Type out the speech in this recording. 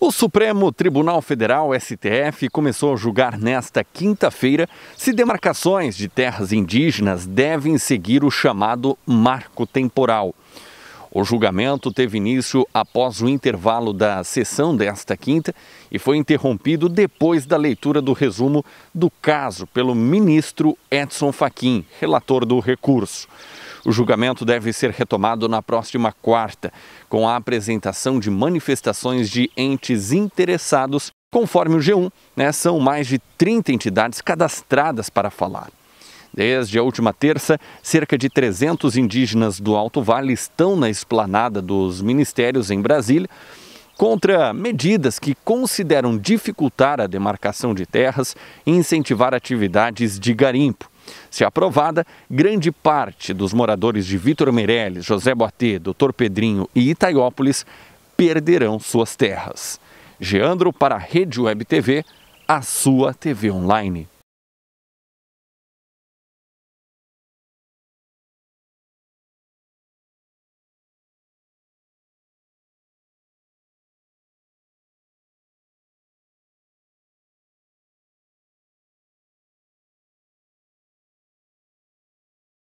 O Supremo Tribunal Federal, STF, começou a julgar nesta quinta-feira se demarcações de terras indígenas devem seguir o chamado marco temporal. O julgamento teve início após o intervalo da sessão desta quinta e foi interrompido depois da leitura do resumo do caso pelo ministro Edson Fachin, relator do recurso. O julgamento deve ser retomado na próxima quarta, com a apresentação de manifestações de entes interessados. Conforme o G1, né, são mais de 30 entidades cadastradas para falar. Desde a última terça, cerca de 300 indígenas do Alto Vale estão na esplanada dos ministérios em Brasília contra medidas que consideram dificultar a demarcação de terras e incentivar atividades de garimpo. Se aprovada, grande parte dos moradores de Vitor Meirelles, José Boatê, Doutor Pedrinho e Itaiópolis perderão suas terras. Geandro para a Rede Web TV, a sua TV online.